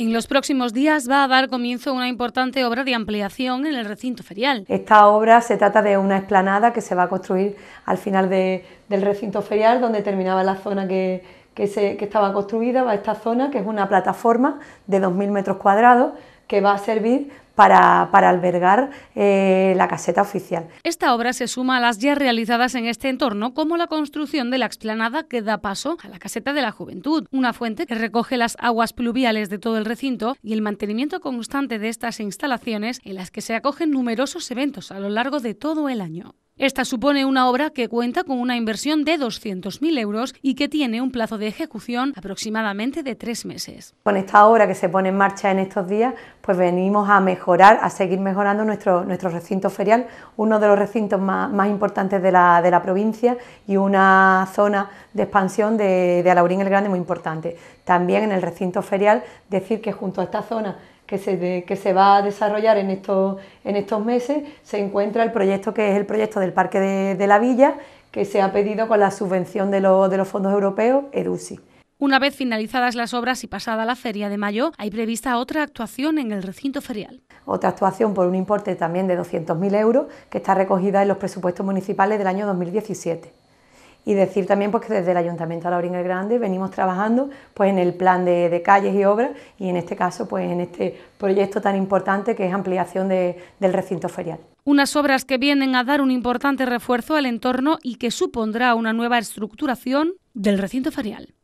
En los próximos días va a dar comienzo una importante obra de ampliación en el recinto ferial. Esta obra se trata de una explanada que se va a construir al final del recinto ferial, donde terminaba la zona que, estaba construida, va esta zona, que es una plataforma de 2.000 metros cuadrados, que va a servir para, albergar eh, la caseta oficial. Esta obra se suma a las ya realizadas en este entorno, como la construcción de la explanada que da paso a la caseta de la juventud, una fuente que recoge las aguas pluviales de todo el recinto y el mantenimiento constante de estas instalaciones en las que se acogen numerosos eventos a lo largo de todo el año. Esta supone una obra que cuenta con una inversión de 200.000 euros y que tiene un plazo de ejecución aproximadamente de tres meses. Con esta obra que se pone en marcha en estos días, pues venimos a mejorar, a seguir mejorando nuestro, nuestro recinto ferial, uno de los recintos más, importantes de la, de la, provincia y una zona de expansión de, de Alaurín el Grande muy importante. También en el recinto ferial decir que junto a esta zona que se, que se va a desarrollar en estos, en estos meses, se encuentra el proyecto que es el proyecto del Parque de, la Villa, que se ha pedido con la subvención de, los fondos europeos, EDUSI. Una vez finalizadas las obras y pasada la feria de mayo, hay prevista otra actuación en el recinto ferial. Otra actuación por un importe también de 200.000 euros que está recogida en los presupuestos municipales del año 2017 y decir también pues, que desde el Ayuntamiento de la el Grande venimos trabajando pues, en el plan de, calles y obras y en este caso pues, en este proyecto tan importante que es ampliación del recinto ferial. Unas obras que vienen a dar un importante refuerzo al entorno y que supondrá una nueva estructuración del recinto ferial.